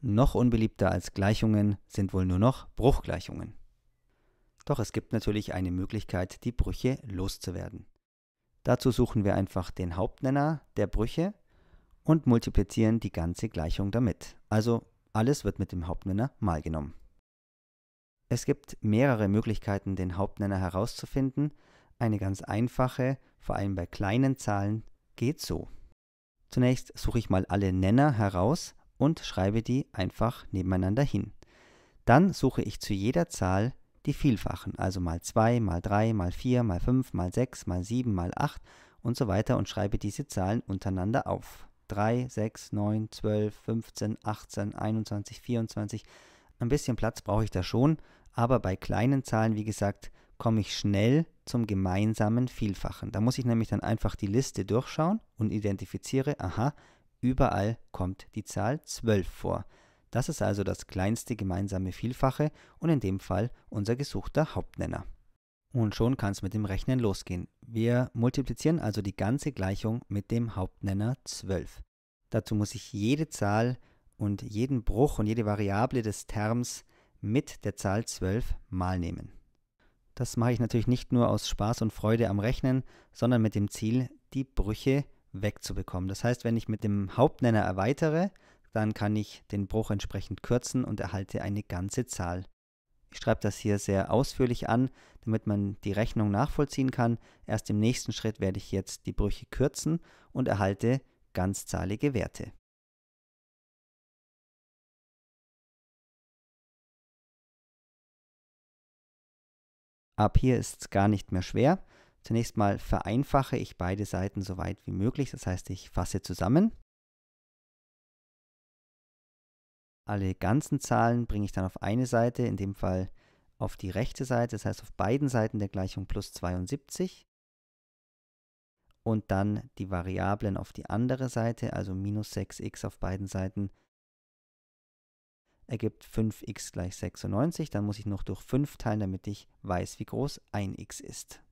Noch unbeliebter als Gleichungen sind wohl nur noch Bruchgleichungen. Doch es gibt natürlich eine Möglichkeit, die Brüche loszuwerden. Dazu suchen wir einfach den Hauptnenner der Brüche und multiplizieren die ganze Gleichung damit. Also alles wird mit dem Hauptnenner mal genommen. Es gibt mehrere Möglichkeiten, den Hauptnenner herauszufinden. Eine ganz einfache, vor allem bei kleinen Zahlen, geht so. Zunächst suche ich mal alle Nenner heraus und schreibe die einfach nebeneinander hin. Dann suche ich zu jeder Zahl die Vielfachen, also mal 2, mal 3, mal 4, mal 5, mal 6, mal 7, mal 8 und so weiter und schreibe diese Zahlen untereinander auf. 3, 6, 9, 12, 15, 18, 21, 24. Ein bisschen Platz brauche ich da schon, aber bei kleinen Zahlen, wie gesagt, komme ich schnell zum gemeinsamen Vielfachen. Da muss ich nämlich dann einfach die Liste durchschauen und identifiziere, aha, Überall kommt die Zahl 12 vor. Das ist also das kleinste gemeinsame Vielfache und in dem Fall unser gesuchter Hauptnenner. Und schon kann es mit dem Rechnen losgehen. Wir multiplizieren also die ganze Gleichung mit dem Hauptnenner 12. Dazu muss ich jede Zahl und jeden Bruch und jede Variable des Terms mit der Zahl 12 mal nehmen. Das mache ich natürlich nicht nur aus Spaß und Freude am Rechnen, sondern mit dem Ziel, die Brüche zu wegzubekommen. Das heißt, wenn ich mit dem Hauptnenner erweitere, dann kann ich den Bruch entsprechend kürzen und erhalte eine ganze Zahl. Ich schreibe das hier sehr ausführlich an, damit man die Rechnung nachvollziehen kann. Erst im nächsten Schritt werde ich jetzt die Brüche kürzen und erhalte ganzzahlige Werte. Ab hier ist es gar nicht mehr schwer. Zunächst mal vereinfache ich beide Seiten so weit wie möglich, das heißt ich fasse zusammen. Alle ganzen Zahlen bringe ich dann auf eine Seite, in dem Fall auf die rechte Seite, das heißt auf beiden Seiten der Gleichung plus 72. Und dann die Variablen auf die andere Seite, also minus 6x auf beiden Seiten, ergibt 5x gleich 96. Dann muss ich noch durch 5 teilen, damit ich weiß, wie groß 1x ist.